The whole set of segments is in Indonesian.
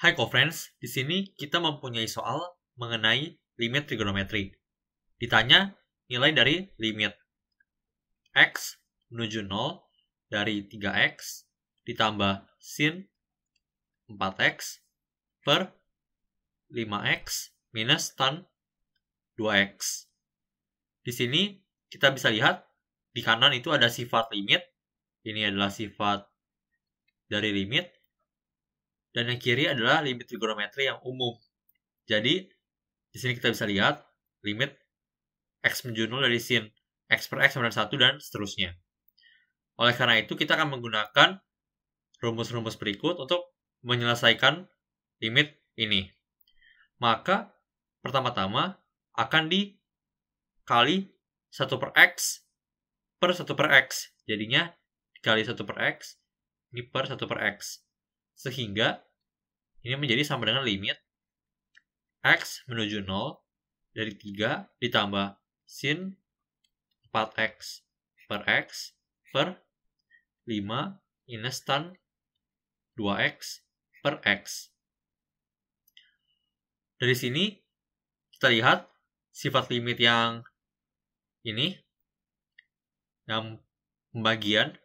Hai co-friends, di sini kita mempunyai soal mengenai limit trigonometri. Ditanya nilai dari limit x menuju 0 dari 3x ditambah sin 4x per 5x minus tan 2x. Di sini kita bisa lihat di kanan itu ada sifat limit. Ini adalah sifat dari limit dan yang kiri adalah limit trigonometri yang umum. Jadi di sini kita bisa lihat limit x menuju 0 dari sin x per x sama dengan 1 dan seterusnya. Oleh karena itu kita akan menggunakan rumus-rumus berikut untuk menyelesaikan limit ini. Maka pertama-tama akan dikali 1 per x per 1 per x. Jadinya dikali 1 per x, ini per 1 per x. Sehingga ini menjadi sama dengan limit X menuju 0 dari 3 ditambah sin 4X per X per 5 minus tan 2X per X. Dari sini kita lihat sifat limit yang ini yang pembagian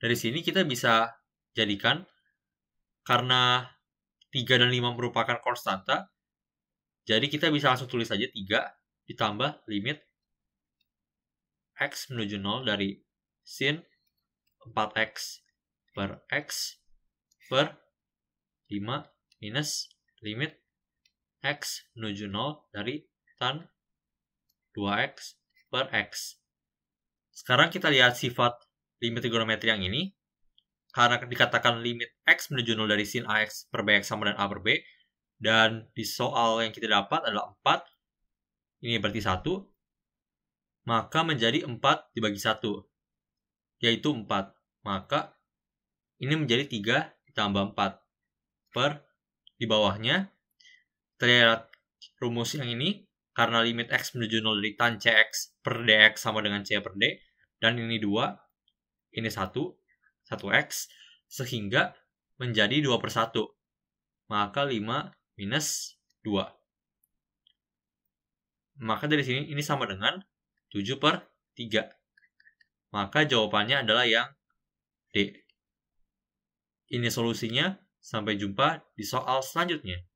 dari sini kita bisa jadikan karena 3 dan 5 merupakan konstanta, jadi kita bisa langsung tulis saja 3 ditambah limit x menuju 0 dari sin 4x per x per 5 minus limit x menuju 0 dari tan 2x per x. Sekarang kita lihat sifat limit trigonometri yang ini karena dikatakan limit X menuju 0 dari sin AX per BX sama dengan A per B. Dan di soal yang kita dapat adalah 4. Ini berarti 1. Maka menjadi 4 dibagi 1. Yaitu 4. Maka ini menjadi 3 ditambah 4 per di bawahnya. Terlihat rumus yang ini karena limit X menuju 0 dari tan CX per DX sama dengan C per D. Dan ini 2. Ini 1 1x sehingga menjadi 2 per 1. Maka 5 minus 2. Maka dari sini ini sama dengan 7 per 3. Maka jawabannya adalah yang D. Ini solusinya. Sampai jumpa di soal selanjutnya.